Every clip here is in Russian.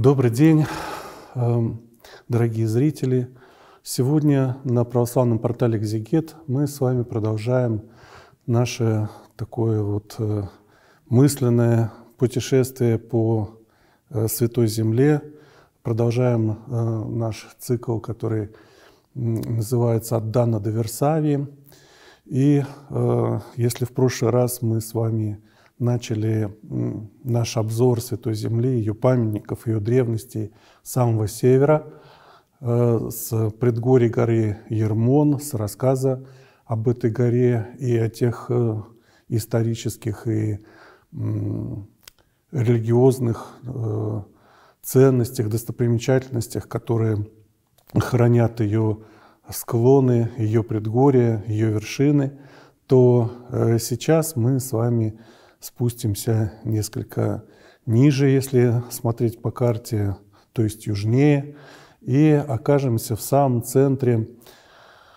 Добрый день, эм, дорогие зрители. Сегодня на православном портале «Экзегет» мы с вами продолжаем наше такое вот э, мысленное путешествие по э, Святой Земле. Продолжаем э, наш цикл, который называется «От Дана до Версавии». И если в прошлый раз мы с вами начали наш обзор Святой Земли, ее памятников, ее древностей с самого севера, э, с предгорий горы Ермон, с рассказа об этой горе и о тех э, исторических и религиозных э, ценностях, достопримечательностях, которые хранят ее склоны, ее предгорья, ее вершины, то сейчас мы с вами спустимся несколько ниже, если смотреть по карте, то есть южнее, и окажемся в самом центре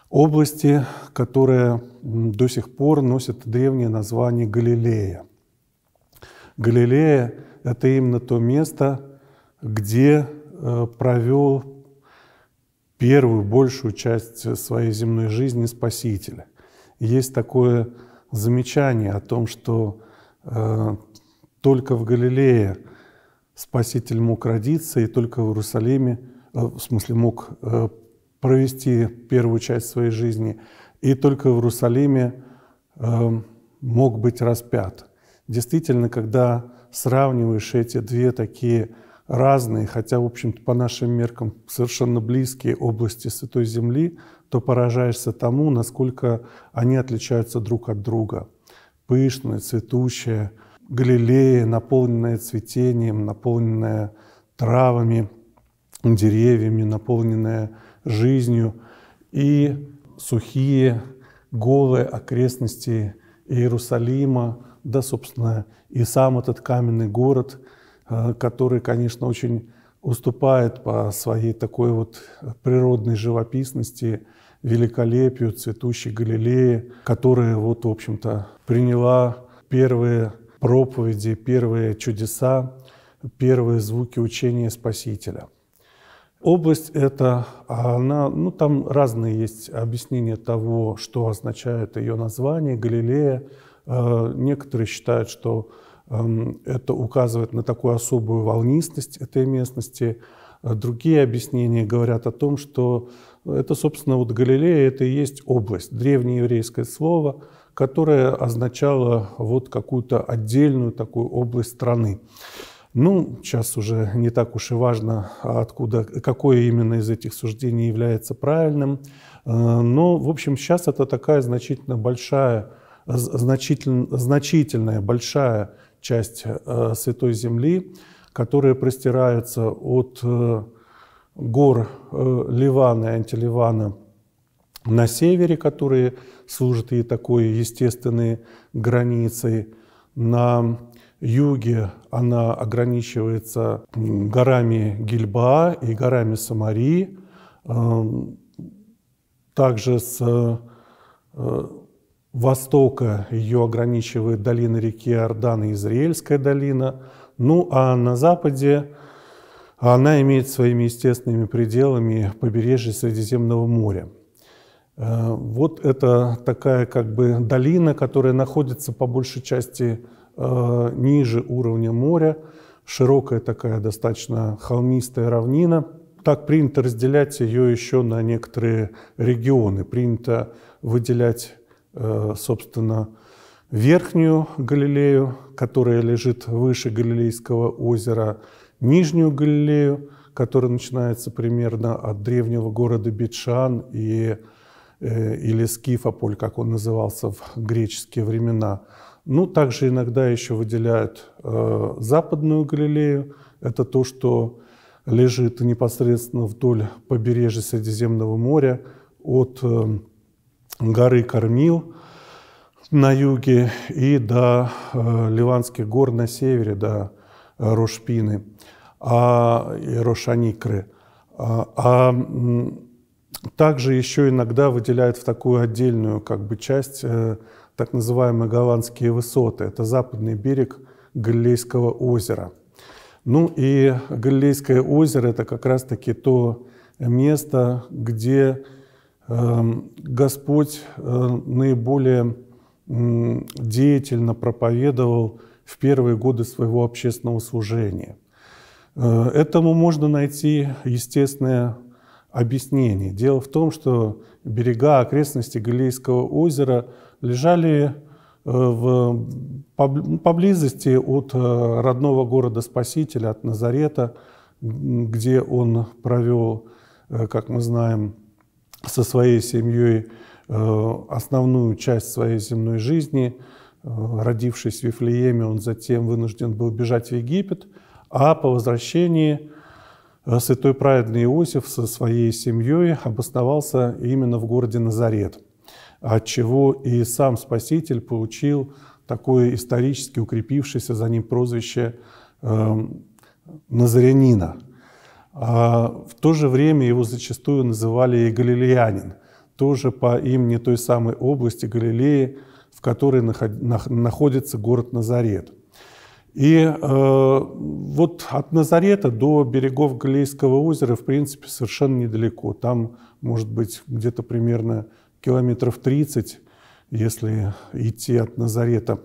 области, которая до сих пор носит древнее название Галилея. Галилея – это именно то место, где э, провел первую большую часть своей земной жизни Спасителя. Есть такое замечание о том, что Э, только в Галилее Спаситель мог родиться, и только в Иерусалиме, э, в смысле, мог э, провести первую часть своей жизни, и только в Иерусалиме мог быть распят. Действительно, когда сравниваешь эти две такие разные, хотя, в общем-то, по нашим меркам совершенно близкие области Святой Земли, то поражаешься тому, насколько они отличаются друг от друга – пышное, цветущая Галилея, наполненная цветением, наполненная травами, деревьями, наполненная жизнью, и сухие, голые окрестности Иерусалима, да, собственно, и сам этот каменный город, э, который, конечно, очень уступает по своей такой вот природной живописности великолепию цветущей Галилеи, которая вот, в общем-то, приняла первые проповеди, первые чудеса, первые звуки учения Спасителя. Область эта, она, ну там разные есть объяснения того, что означает ее название Галилея. Э, некоторые считают, что эм, это указывает на такую особую волнистость этой местности. Э, другие объяснения говорят о том, что это, собственно, вот Галилея, это и есть область, древнееврейское слово, которое означало вот какую-то отдельную такую область страны. Ну, сейчас уже не так уж и важно, откуда, какое именно из этих суждений является правильным. Э, но, в общем, сейчас это такая значительно большая, значительно, значительная большая часть э, Святой Земли, которая простирается от э, гор э, Ливана и антиливана на севере, которые служат и такой естественной границей. На юге она ограничивается горами Гильба и горами Самари, э, также с э, востока ее ограничивает долина реки Иордан и Израильская долина. Ну а на западе а она имеет своими естественными пределами побережье Средиземного моря. Э, вот это такая как бы долина, которая находится по большей части э, ниже уровня моря, широкая такая достаточно холмистая равнина. Так принято разделять ее еще на некоторые регионы. Принято выделять, э, собственно, верхнюю Галилею, которая лежит выше Галилейского озера, Нижнюю Галилею, которая начинается примерно от древнего города Бетшан и, э, или Скифополь, как он назывался в греческие времена. Ну, также иногда еще выделяют э, Западную Галилею. Это то, что лежит непосредственно вдоль побережья Средиземного моря от э, горы Кормил на юге и до э, Ливанских гор на севере, до Рошпины а, и Рошаникры. А, а также еще иногда выделяют в такую отдельную как бы, часть э, так называемые голландские высоты. Это западный берег Галилейского озера. Ну и Галилейское озеро – это как раз-таки то место, где э, Господь э, наиболее деятельно проповедовал в первые годы своего общественного служения. Э, этому можно найти естественное объяснение. Дело в том, что берега окрестности Галилейского озера лежали э, в, поблизости от э, родного города Спасителя, от Назарета, где он провел, как мы знаем, со своей семьей основную часть своей земной жизни – Э, родившись в Вифлееме, он затем вынужден был бежать в Египет, а по возвращении э, святой праведный Иосиф со своей семьей обосновался именно в городе Назарет, от чего и сам Спаситель получил такое исторически укрепившееся за ним прозвище эм, Назарянина. А в то же время его зачастую называли и галилеянин, тоже по имени той самой области Галилеи – в которой находится город Назарет. И э, вот от Назарета до берегов Галилейского озера, в принципе, совершенно недалеко. Там, может быть, где-то примерно километров 30, если идти от Назарета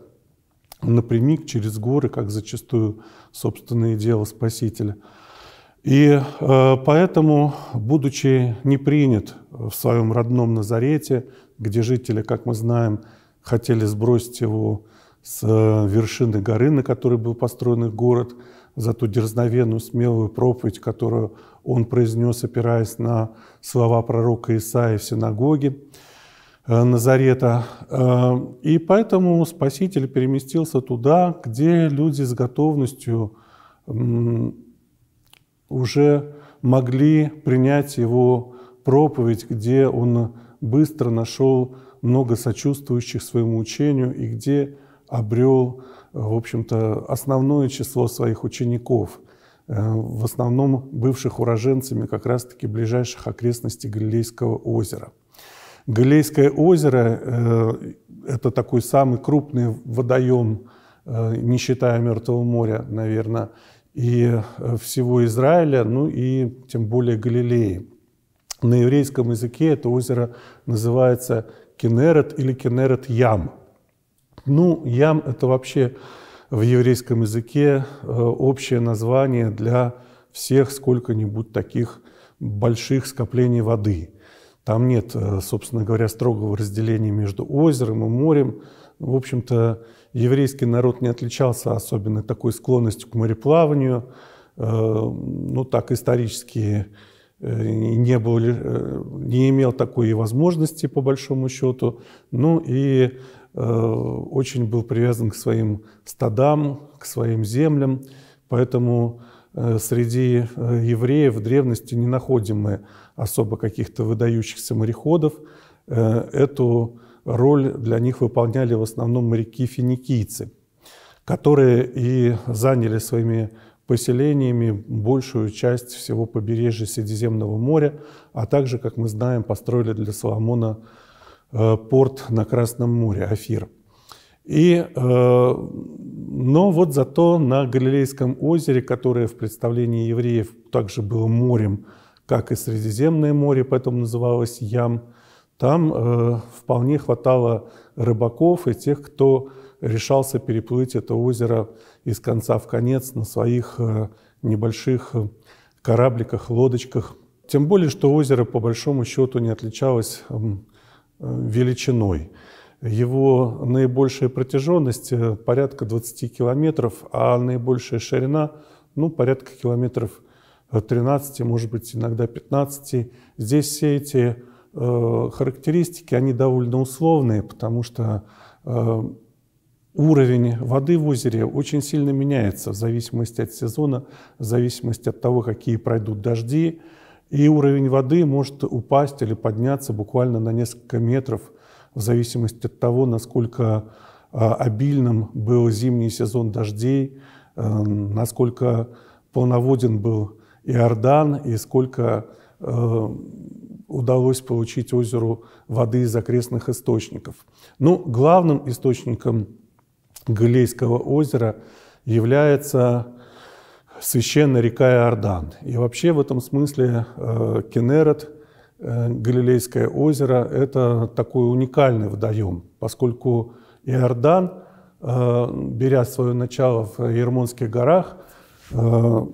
напрямик через горы, как зачастую собственное дело Спасителя. И э, поэтому, будучи не принят в своем родном Назарете, где жители, как мы знаем, хотели сбросить его с э, вершины горы, на которой был построен их город, за ту дерзновенную, смелую проповедь, которую он произнес, опираясь на слова пророка Исаия в синагоге э, Назарета. Э, и поэтому Спаситель переместился туда, где люди с готовностью уже могли принять его проповедь, где он быстро нашел много сочувствующих своему учению и где обрел, в общем-то, основное число своих учеников, э, в основном бывших уроженцами как раз-таки ближайших окрестностей Галилейского озера. Галилейское озеро э, – это такой самый крупный водоем, э, не считая Мертвого моря, наверное, и всего Израиля, ну и тем более Галилеи. На еврейском языке это озеро называется Кенерет или Кенерет Ям. Ну, Ям – это вообще в еврейском языке э, общее название для всех сколько-нибудь таких больших скоплений воды. Там нет, э, собственно говоря, строгого разделения между озером и морем. В общем-то, еврейский народ не отличался особенно такой склонностью к мореплаванию. Э, ну, так исторические Э, не, был, э, не имел такой возможности, по большому счету. Ну и э, очень был привязан к своим стадам, к своим землям, поэтому среди евреев в древности не находим мы особо каких-то выдающихся мореходов. Эту роль для них выполняли в основном моряки-финикийцы, которые и заняли своими поселениями большую часть всего побережья Средиземного моря, а также, как мы знаем, построили для Соломона э, порт на Красном море, Афир. И, э, но вот зато на Галилейском озере, которое в представлении евреев также было морем, как и Средиземное море, поэтому называлось Ям, там э, вполне хватало рыбаков и тех, кто решался переплыть это озеро из конца в конец на своих э, небольших э, корабликах, лодочках. Тем более, что озеро по большому счету не отличалось эм, э, величиной. Его наибольшая протяженность порядка 20 километров, а наибольшая ширина ну, порядка километров 13, может быть, иногда 15. Здесь все эти Э, характеристики, они довольно условные, потому что э, уровень воды в озере очень сильно меняется в зависимости от сезона, в зависимости от того, какие пройдут дожди. И уровень воды может упасть или подняться буквально на несколько метров в зависимости от того, насколько э, обильным был зимний сезон дождей, насколько полноводен был Иордан и сколько удалось получить озеру воды из окрестных источников. но ну, главным источником Галилейского озера является священная река Иордан. И вообще в этом смысле э, Кенерет, э, Галилейское озеро, это такой уникальный водоем, поскольку Иордан, э, беря свое начало в Ермонских горах, э,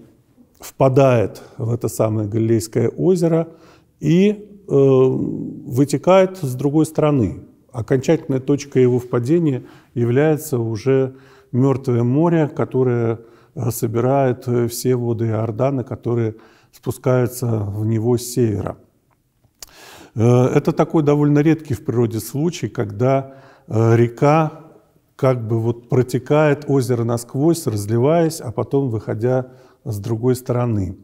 впадает в это самое Галилейское озеро – и э, вытекает с другой стороны. Окончательная точка его впадения является уже Мертвое море, которое э, собирает э, все воды Иордана, которые спускаются в него с севера. Э, это такой довольно редкий в природе случай, когда река как бы вот протекает озеро насквозь, разливаясь, а потом выходя с другой стороны.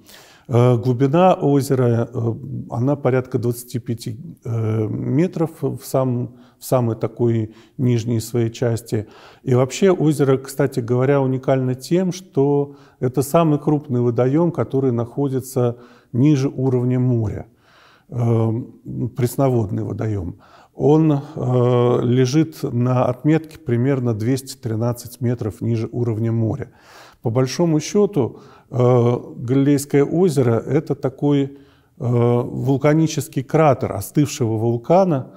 Э, глубина озера, э, она порядка 25 э, метров в, сам, в самой такой нижней своей части. И вообще озеро, кстати говоря, уникально тем, что это самый крупный водоем, который находится ниже уровня моря, эм, пресноводный водоем он э, лежит на отметке примерно 213 метров ниже уровня моря. По большому счету, э, Галилейское озеро – это такой э, вулканический кратер остывшего вулкана,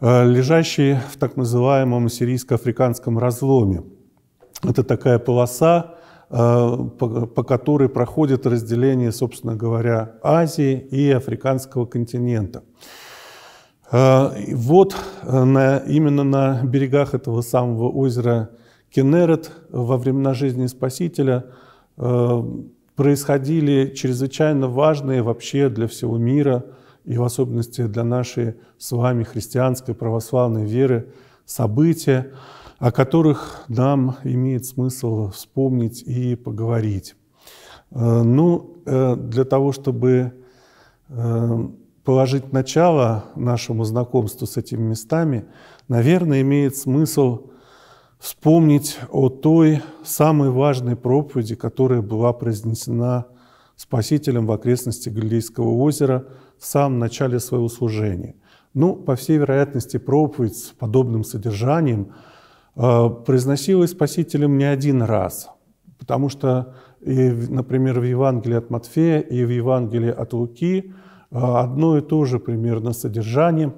э, лежащий в так называемом сирийско-африканском разломе. Это такая полоса, э, по, по которой проходит разделение, собственно говоря, Азии и африканского континента. А, вот э, на, именно на берегах этого самого озера Кенерет во времена жизни Спасителя э, происходили чрезвычайно важные вообще для всего мира и в особенности для нашей с вами христианской православной веры события, о которых нам имеет смысл вспомнить и поговорить. Э, ну, для того, чтобы положить начало нашему знакомству с этими местами, наверное, имеет смысл вспомнить о той самой важной проповеди, которая была произнесена Спасителем в окрестности Галилейского озера в самом начале своего служения. Ну, по всей вероятности, проповедь с подобным содержанием э, произносилась Спасителем не один раз, потому что, и, например, в Евангелии от Матфея и в Евангелии от Луки – а, одно и то же примерно содержание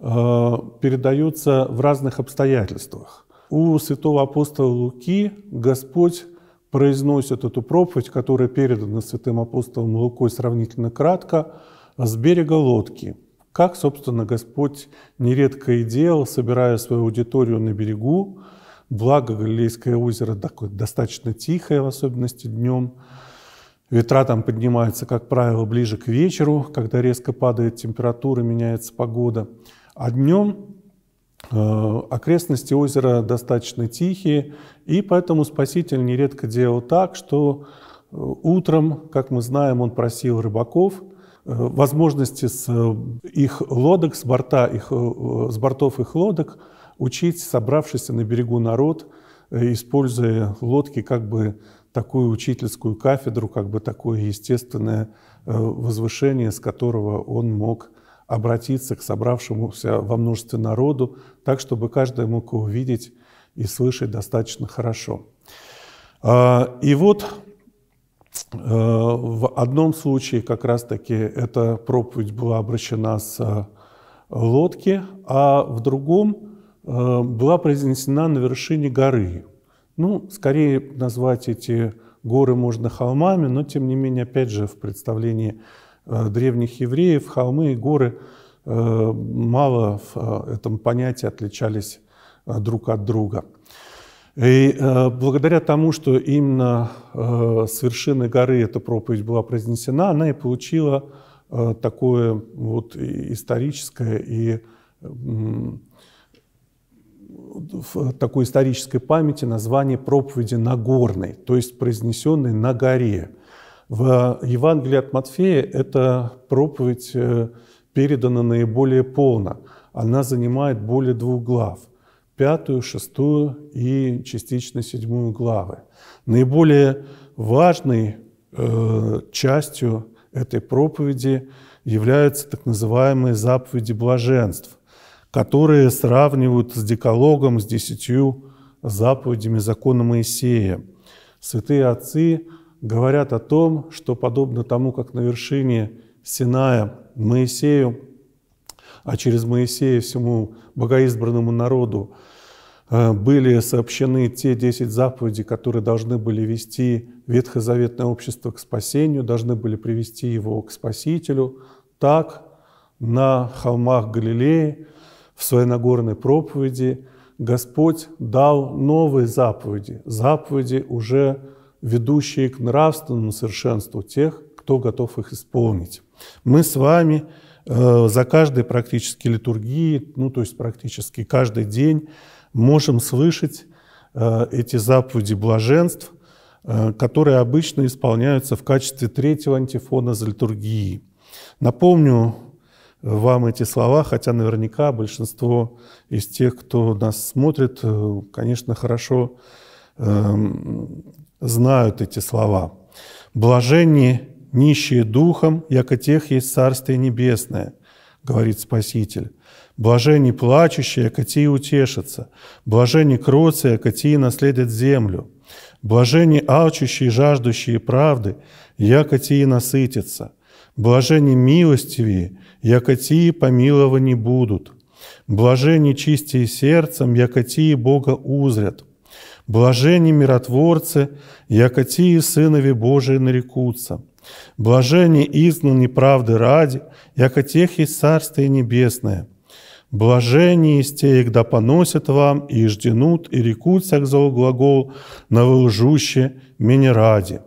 а, передается в разных обстоятельствах. У святого апостола Луки Господь произносит эту проповедь, которая передана святым апостолом Лукой сравнительно кратко, с берега лодки. Как, собственно, Господь нередко и делал, собирая свою аудиторию на берегу, благо Галилейское озеро такое достаточно тихое, в особенности днем, Ветра там поднимаются, как правило, ближе к вечеру, когда резко падает температура, меняется погода. А днем э, окрестности озера достаточно тихие, и поэтому Спаситель нередко делал так, что э, утром, как мы знаем, он просил рыбаков э, возможности с их лодок, с, борта их, с бортов их лодок учить собравшийся на берегу народ, используя лодки как бы такую учительскую кафедру, как бы такое естественное э, возвышение, с которого он мог обратиться к собравшемуся во множестве народу, так, чтобы каждый мог его видеть и слышать достаточно хорошо. А, и вот э, в одном случае как раз-таки эта проповедь была обращена с э, лодки, а в другом была произнесена на вершине горы. Ну, скорее назвать эти горы можно холмами, но тем не менее, опять же, в представлении э, древних евреев холмы и горы э, мало в э, этом понятии отличались э, друг от друга. И э, благодаря тому, что именно э, с вершины горы эта проповедь была произнесена, она и получила такое вот историческое и в такой исторической памяти название проповеди Нагорной, то есть произнесенной на горе. В Евангелии от Матфея эта проповедь э, передана наиболее полно. Она занимает более двух глав – пятую, шестую и частично седьмую главы. Наиболее важной э, частью этой проповеди являются так называемые заповеди блаженств, которые сравнивают с декалогом, с десятью заповедями закона Моисея. Святые отцы говорят о том, что подобно тому, как на вершине Синая Моисею, а через Моисея всему богоизбранному народу э, были сообщены те десять заповедей, которые должны были вести ветхозаветное общество к спасению, должны были привести его к Спасителю, так на холмах Галилеи – в своей Нагорной проповеди Господь дал новые заповеди, заповеди, уже ведущие к нравственному совершенству тех, кто готов их исполнить. Мы с вами э, за каждой практически литургии, ну то есть практически каждый день можем слышать э, эти заповеди блаженств, э, которые обычно исполняются в качестве третьего антифона за литургией. Напомню вам эти слова, хотя наверняка большинство из тех, кто нас смотрит, э, конечно, хорошо э, знают эти слова. «Блаженни нищие духом, яко тех есть Царствие Небесное», говорит Спаситель. «Блаженни плачущие, яко те утешатся. Блаженни кроцы, яко те наследят землю. Блаженни алчущие, жаждущие правды, яко те и насытятся». Блажени милостивые, яко тии помилованы будут. Блажени чистые сердцем, яко Бога узрят. Блажени миротворцы, яко сынови Божии нарекутся. Блажени изгнаны правды ради, яко тех есть Царствие Небесное. Блажени из тех, да поносят вам, и жденут, и рекутся к злоглагол, на вылжуще лжуще, меня ради».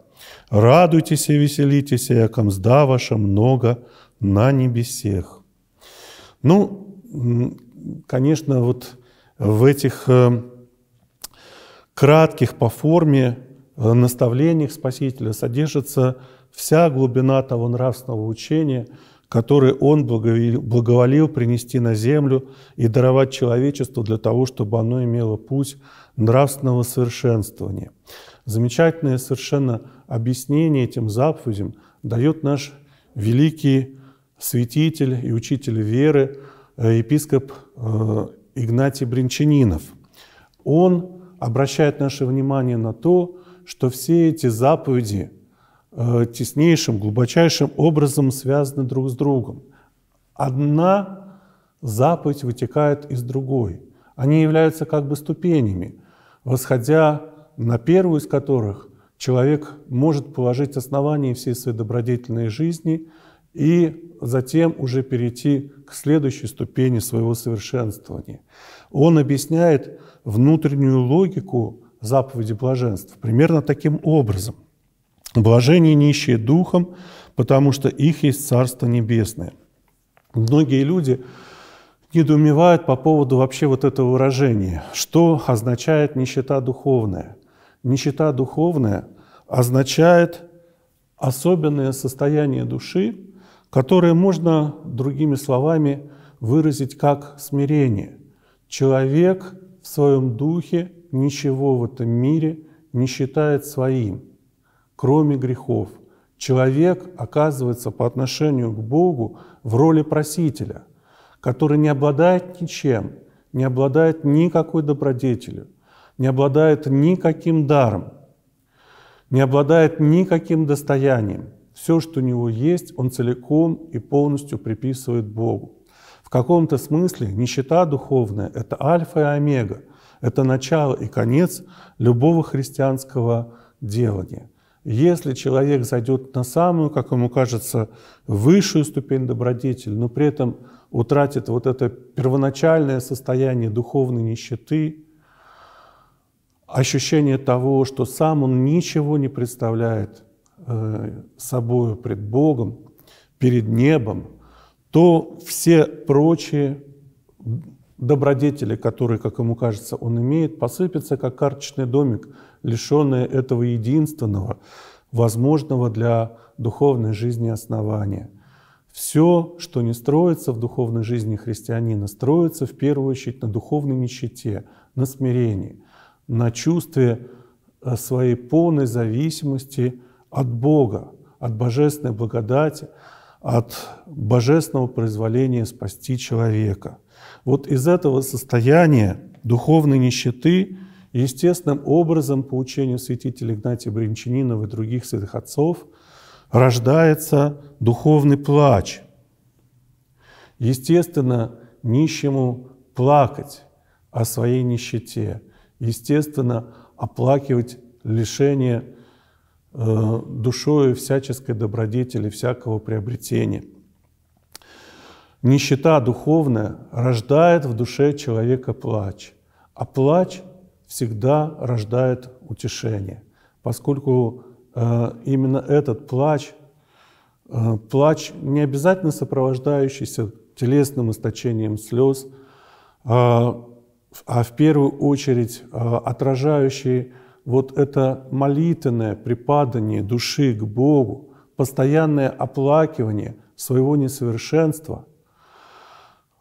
Радуйтесь и веселитесь, яком сда ваша много на небесех. Ну, конечно, вот в этих э, кратких по форме э, наставлениях Спасителя содержится вся глубина того нравственного учения – который Он благоволил принести на землю и даровать человечеству для того, чтобы оно имело путь нравственного совершенствования. Замечательное совершенно объяснение этим заповедям дает наш великий святитель и учитель веры, э, епископ э, Игнатий Бринчанинов. Он обращает наше внимание на то, что все эти заповеди – Э, теснейшим, глубочайшим образом связаны друг с другом. Одна заповедь вытекает из другой. Они являются как бы ступенями, восходя на первую из которых человек может положить основание всей своей добродетельной жизни и затем уже перейти к следующей ступени своего совершенствования. Он объясняет внутреннюю логику заповеди блаженства примерно таким образом – Блажение нищие духом, потому что их есть Царство Небесное. Многие люди недоумевают по поводу вообще вот этого выражения, что означает нищета духовная. Нищета духовная означает особенное состояние души, которое можно, другими словами, выразить как смирение. Человек в своем духе ничего в этом мире не считает своим – кроме грехов. Человек оказывается по отношению к Богу в роли просителя, который не обладает ничем, не обладает никакой добродетелью, не обладает никаким даром, не обладает никаким достоянием. Все, что у него есть, он целиком и полностью приписывает Богу. В каком-то смысле нищета духовная – это альфа и омега, это начало и конец любого христианского делания. Если человек зайдет на самую, как ему кажется, высшую ступень добродетель, но при этом утратит вот это первоначальное состояние духовной нищеты, ощущение того, что сам он ничего не представляет э, собою пред Богом, перед небом, то все прочие добродетели, которые, как ему кажется, он имеет, посыпятся как карточный домик, лишенные этого единственного, возможного для духовной жизни основания. Все, что не строится в духовной жизни христианина, строится в первую очередь на духовной нищете, на смирении, на чувстве э, своей полной зависимости от Бога, от божественной благодати, от божественного произволения спасти человека – вот из этого состояния духовной нищеты естественным образом по учению святителя Игнатия Бринчанинова и других святых отцов рождается духовный плач. Естественно, нищему плакать о своей нищете, естественно, оплакивать лишение э, душою всяческой добродетели, всякого приобретения. Нищета духовная рождает в душе человека плач, а плач всегда рождает утешение, поскольку э, именно этот плач, э, плач не обязательно сопровождающийся телесным источением слез, э, а в первую очередь э, отражающий вот это молитвенное припадание души к Богу, постоянное оплакивание своего несовершенства –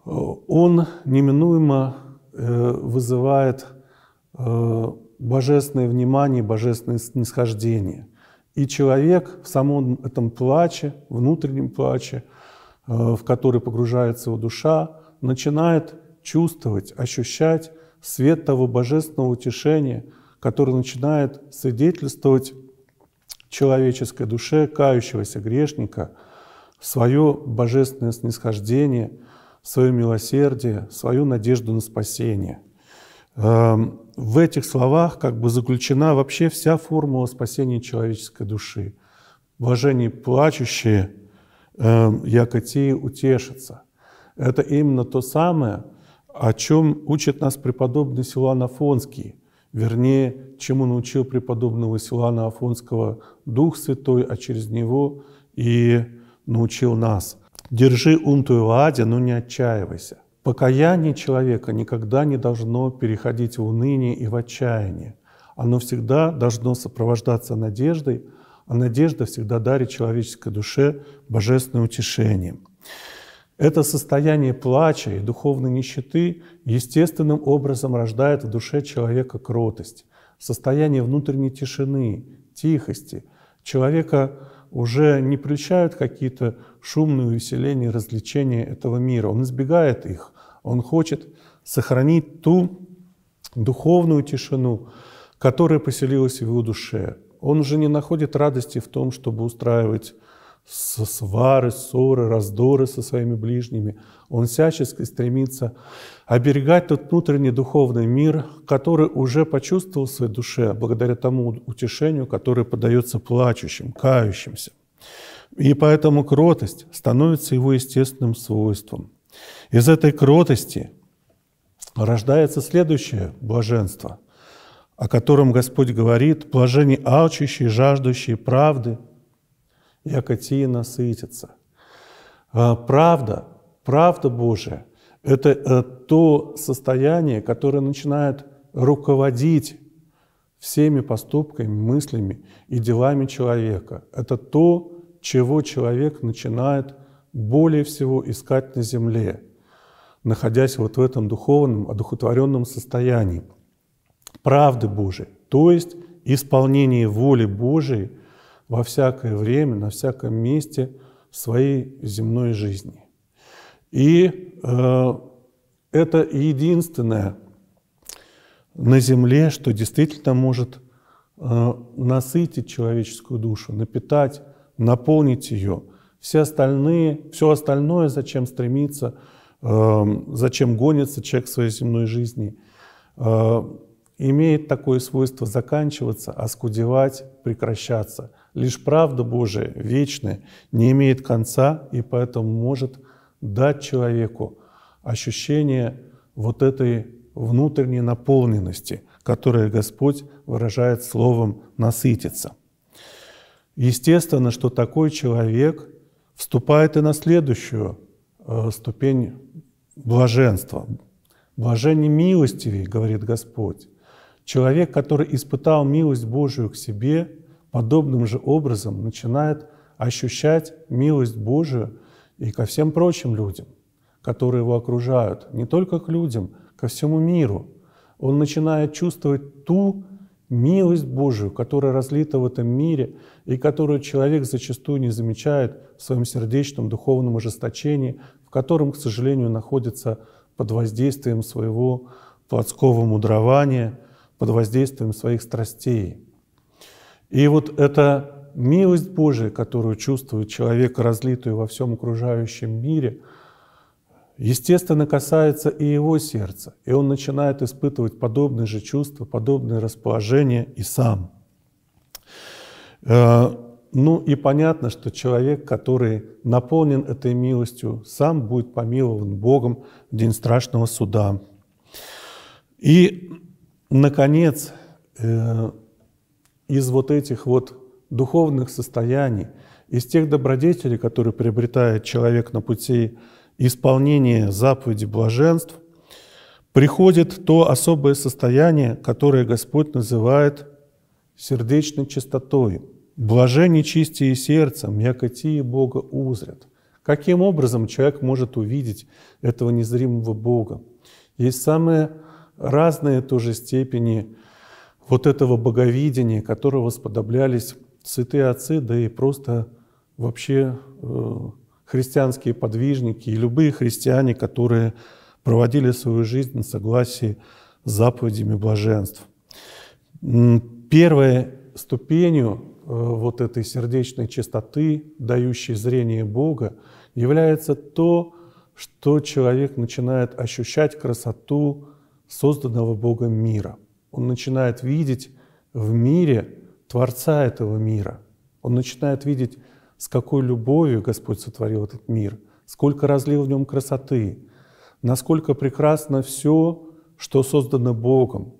он неминуемо э, вызывает э, божественное внимание, божественное снисхождение. И человек в самом этом плаче, внутреннем плаче, э, в который погружается его душа, начинает чувствовать, ощущать свет того божественного утешения, который начинает свидетельствовать человеческой душе кающегося грешника свое божественное снисхождение – свое милосердие, свою надежду на спасение. Эм, в этих словах как бы заключена вообще вся формула спасения человеческой души. Блажение плачущие, эм, якоти утешатся. Это именно то самое, о чем учит нас преподобный Силуан Афонский, вернее, чему научил преподобного Силуана Афонского Дух Святой, а через него и научил нас – Держи ум твой в аде, но не отчаивайся. Покаяние человека никогда не должно переходить в уныние и в отчаяние. Оно всегда должно сопровождаться надеждой, а надежда всегда дарит человеческой душе божественное утешение. Это состояние плача и духовной нищеты естественным образом рождает в душе человека кротость, состояние внутренней тишины, тихости, человека уже не прельщают какие-то шумные увеселения, развлечения этого мира. Он избегает их. Он хочет сохранить ту духовную тишину, которая поселилась в его душе. Он уже не находит радости в том, чтобы устраивать свары, ссоры, раздоры со своими ближними. Он всячески стремится оберегать тот внутренний духовный мир, который уже почувствовал в своей душе благодаря тому утешению, которое подается плачущим, кающимся. И поэтому кротость становится его естественным свойством. Из этой кротости рождается следующее блаженство, о котором Господь говорит, блажение алчущие, жаждущие правды, якоти насытятся». А, правда Правда Божия – это э, то состояние, которое начинает руководить всеми поступками, мыслями и делами человека. Это то, чего человек начинает более всего искать на земле, находясь вот в этом духовном, одухотворенном состоянии правды Божией, то есть исполнение воли Божией во всякое время, на всяком месте своей земной жизни. И э, это единственное на Земле, что действительно может э, насытить человеческую душу, напитать, наполнить ее. Все остальные, все остальное, зачем стремиться, э, зачем гонится человек в своей земной жизни, э, имеет такое свойство заканчиваться, оскудевать, прекращаться. Лишь правда Божия, вечная, не имеет конца и поэтому может дать человеку ощущение вот этой внутренней наполненности, которую Господь выражает словом «насытиться». Естественно, что такой человек вступает и на следующую э, ступень блаженства. «Блажение милостивей», — говорит Господь. Человек, который испытал милость Божию к себе, подобным же образом начинает ощущать милость Божию – и ко всем прочим людям, которые его окружают, не только к людям, ко всему миру. Он начинает чувствовать ту милость Божию, которая разлита в этом мире и которую человек зачастую не замечает в своем сердечном духовном ожесточении, в котором, к сожалению, находится под воздействием своего плотского мудрования, под воздействием своих страстей. И вот это милость Божия, которую чувствует человек, разлитую во всем окружающем мире, естественно, касается и его сердца, и он начинает испытывать подобные же чувства, подобные расположения и сам. Э, ну и понятно, что человек, который наполнен этой милостью, сам будет помилован Богом в день страшного суда. И, наконец, э, из вот этих вот духовных состояний, из тех добродетелей, которые приобретает человек на пути исполнения заповеди блаженств, приходит то особое состояние, которое Господь называет сердечной чистотой. «Блажени чистие сердцем, якоти Бога узрят». Каким образом человек может увидеть этого незримого Бога? Есть самые разные тоже степени вот этого боговидения, которого сподоблялись святые отцы, да и просто вообще э, христианские подвижники и любые христиане, которые проводили свою жизнь в согласии с заповедями блаженств. Первой ступенью э, вот этой сердечной чистоты, дающей зрение Бога, является то, что человек начинает ощущать красоту созданного Богом мира. Он начинает видеть в мире Творца этого мира. Он начинает видеть, с какой любовью Господь сотворил этот мир, сколько разлил в нем красоты, насколько прекрасно все, что создано Богом,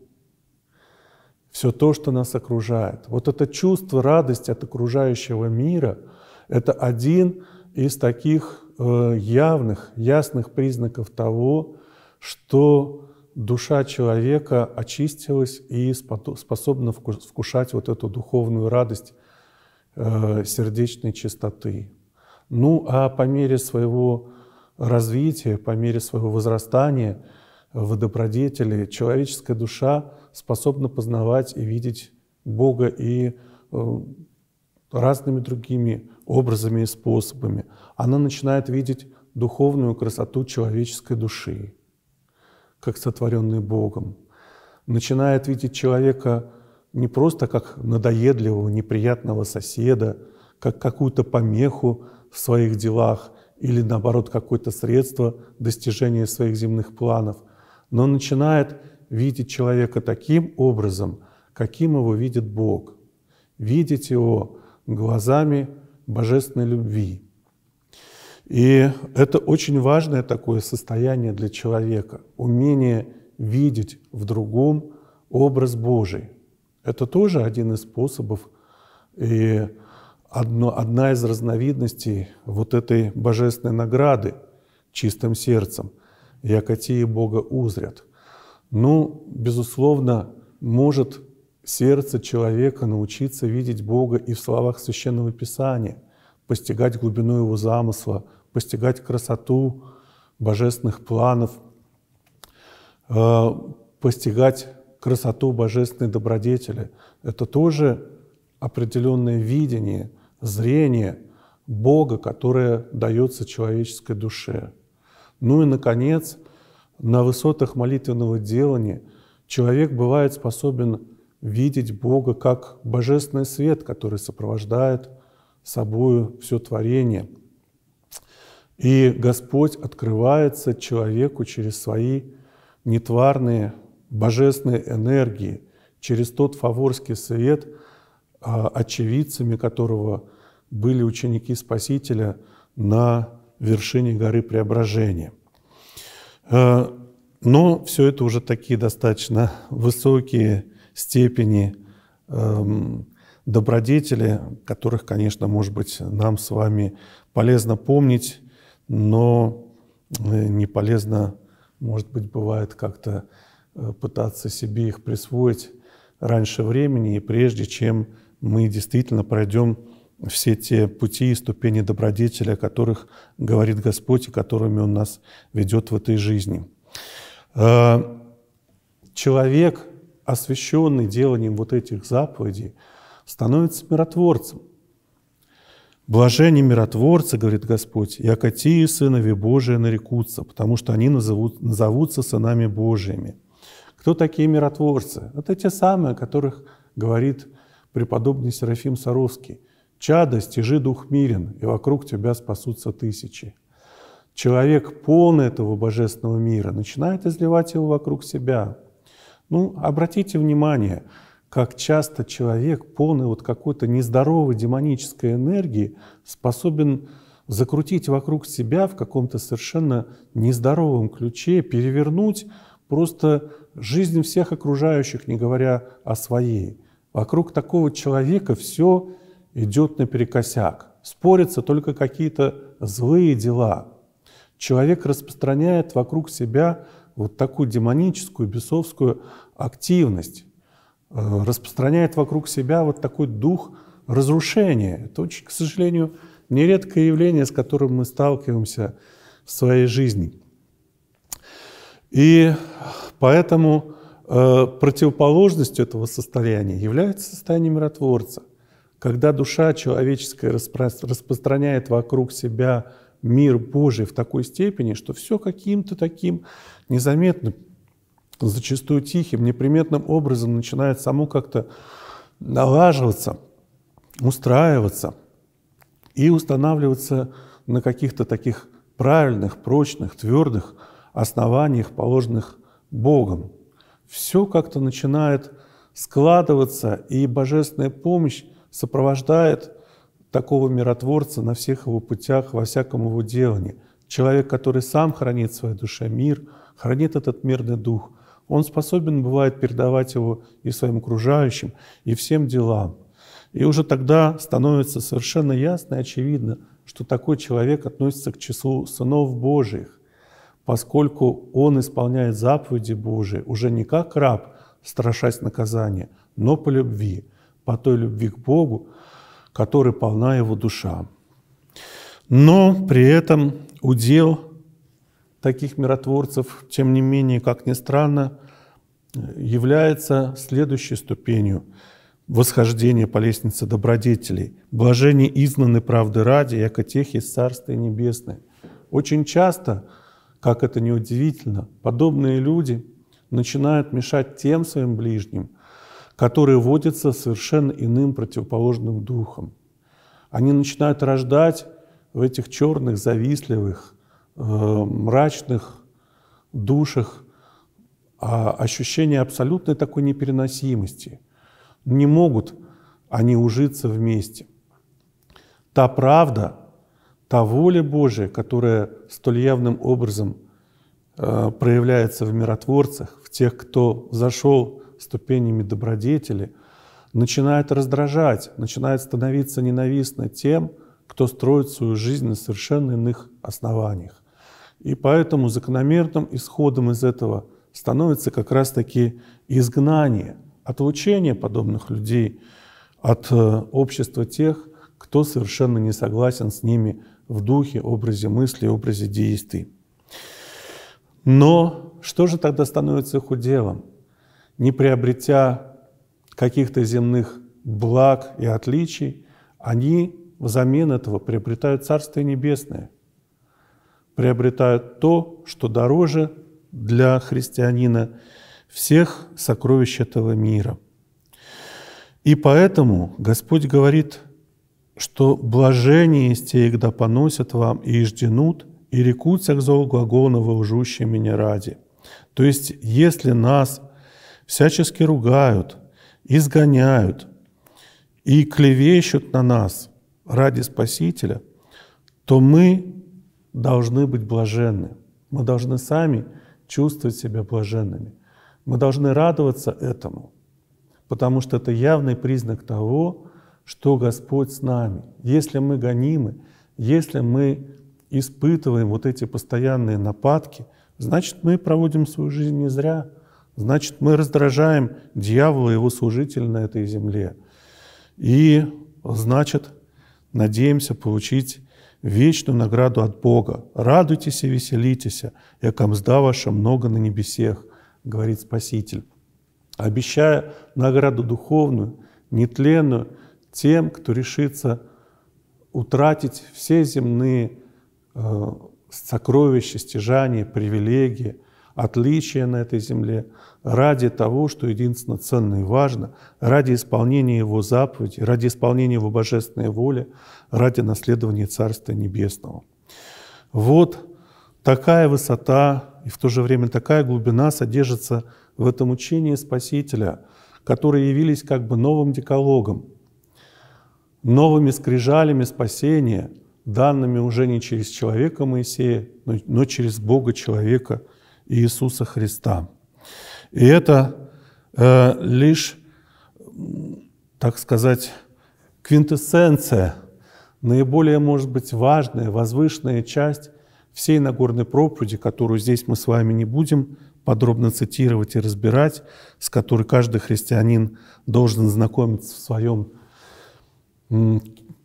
все то, что нас окружает. Вот это чувство радости от окружающего мира – это один из таких э, явных, ясных признаков того, что душа человека очистилась и способна вкушать вот эту духовную радость э, сердечной чистоты. Ну а по мере своего развития, по мере своего возрастания в добродетели человеческая душа способна познавать и видеть Бога и э, разными другими образами и способами. Она начинает видеть духовную красоту человеческой души как сотворенный Богом. Начинает видеть человека не просто как надоедливого, неприятного соседа, как какую-то помеху в своих делах или, наоборот, какое-то средство достижения своих земных планов, но начинает видеть человека таким образом, каким его видит Бог. Видеть его глазами божественной любви, и это очень важное такое состояние для человека, умение видеть в другом образ Божий. Это тоже один из способов и одно, одна из разновидностей вот этой божественной награды чистым сердцем. Якотии Бога узрят. Ну, безусловно, может сердце человека научиться видеть Бога и в словах Священного Писания, постигать глубину его замысла, постигать красоту божественных планов, э, постигать красоту божественной добродетели. Это тоже определенное видение, зрение Бога, которое дается человеческой душе. Ну и, наконец, на высотах молитвенного делания человек бывает способен видеть Бога как божественный свет, который сопровождает собою все творение – и Господь открывается человеку через свои нетварные божественные энергии, через тот фаворский свет, а, очевидцами которого были ученики Спасителя на вершине горы Преображения. Э, но все это уже такие достаточно высокие степени эм, добродетели, которых, конечно, может быть, нам с вами полезно помнить но э, не полезно, может быть, бывает как-то э, пытаться себе их присвоить раньше времени и прежде, чем мы действительно пройдем все те пути и ступени добродетеля, о которых говорит Господь и которыми Он нас ведет в этой жизни. Э, человек, освященный деланием вот этих заповедей, становится миротворцем. Блажени миротворцы, говорит Господь, и Акатии сынови Божии нарекутся, потому что они назовут, назовутся сынами Божьими. Кто такие миротворцы? Это те самые, о которых говорит преподобный Серафим Саровский. «Чадо, стяжи дух мирен, и вокруг тебя спасутся тысячи». Человек, полный этого божественного мира, начинает изливать его вокруг себя. Ну, обратите внимание – как часто человек, полный вот какой-то нездоровой демонической энергии, способен закрутить вокруг себя в каком-то совершенно нездоровом ключе, перевернуть просто жизнь всех окружающих, не говоря о своей. Вокруг такого человека все идет наперекосяк. Спорятся только какие-то злые дела. Человек распространяет вокруг себя вот такую демоническую, бесовскую активность Э, распространяет вокруг себя вот такой дух разрушения. Это очень, к сожалению, нередкое явление, с которым мы сталкиваемся в своей жизни. И поэтому э, противоположностью этого состояния является состояние миротворца, когда душа человеческая распространяет вокруг себя мир Божий в такой степени, что все каким-то таким незаметным зачастую тихим, неприметным образом начинает само как-то налаживаться, устраиваться и устанавливаться на каких-то таких правильных, прочных, твердых основаниях, положенных Богом. Все как-то начинает складываться, и божественная помощь сопровождает такого миротворца на всех его путях, во всяком его делании. Человек, который сам хранит в своей душе мир, хранит этот мирный дух – он способен, бывает, передавать его и своим окружающим, и всем делам. И уже тогда становится совершенно ясно и очевидно, что такой человек относится к числу сынов Божиих, поскольку он исполняет заповеди Божии уже не как раб, страшась наказания, но по любви, по той любви к Богу, которой полна его душа. Но при этом удел таких миротворцев, тем не менее, как ни странно, является следующей ступенью восхождения по лестнице добродетелей. Блажение изгнаны правды ради, яко тех есть Царствие Небесное. Очень часто, как это неудивительно, подобные люди начинают мешать тем своим ближним, которые водятся совершенно иным противоположным духом. Они начинают рождать в этих черных, завистливых, Э, мрачных душах, а ощущение абсолютной такой непереносимости. Не могут они ужиться вместе. Та правда, та воля Божия, которая столь явным образом э, проявляется в миротворцах, в тех, кто зашел ступенями добродетели, начинает раздражать, начинает становиться ненавистно тем, кто строит свою жизнь на совершенно иных основаниях. И поэтому закономерным исходом из этого становится как раз-таки изгнание, отлучение подобных людей от э, общества тех, кто совершенно не согласен с ними в духе, образе мысли, образе действий. Но что же тогда становится их уделом? Не приобретя каких-то земных благ и отличий, они взамен этого приобретают Царствие Небесное приобретают то, что дороже для христианина всех сокровищ этого мира. И поэтому Господь говорит, что блажение есть те, когда поносят вам и жденут, и рекутся к золу глаголного, ужущие меня ради. То есть, если нас всячески ругают, изгоняют и клевещут на нас ради Спасителя, то мы должны быть блаженны. Мы должны сами чувствовать себя блаженными. Мы должны радоваться этому, потому что это явный признак того, что Господь с нами. Если мы гонимы, если мы испытываем вот эти постоянные нападки, значит, мы проводим свою жизнь не зря, значит, мы раздражаем дьявола и его служителя на этой земле. И, значит, надеемся получить вечную награду от Бога. Радуйтесь и веселитесь, яко мзда ваша много на небесех, говорит Спаситель, обещая награду духовную, нетленную тем, кто решится утратить все земные э, сокровища, стяжания, привилегии – отличия на этой земле, ради того, что единственно ценно и важно, ради исполнения Его заповеди, ради исполнения Его божественной воли, ради наследования Царства Небесного. Вот такая высота и в то же время такая глубина содержится в этом учении Спасителя, которые явились как бы новым декалогом, новыми скрижалями спасения, данными уже не через человека Моисея, но через Бога человека – Иисуса Христа. И это э, лишь, так сказать, квинтэссенция, наиболее, может быть, важная, возвышенная часть всей Нагорной проповеди, которую здесь мы с вами не будем подробно цитировать и разбирать, с которой каждый христианин должен знакомиться в своем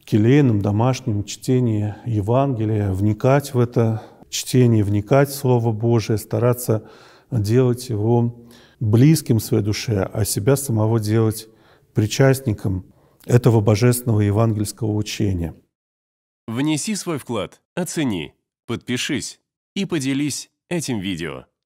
келейном, домашнем чтении Евангелия, вникать в это, чтение, вникать в Слово Божие, стараться делать его близким своей душе, а себя самого делать причастником этого божественного евангельского учения. Внеси свой вклад, оцени, подпишись и поделись этим видео.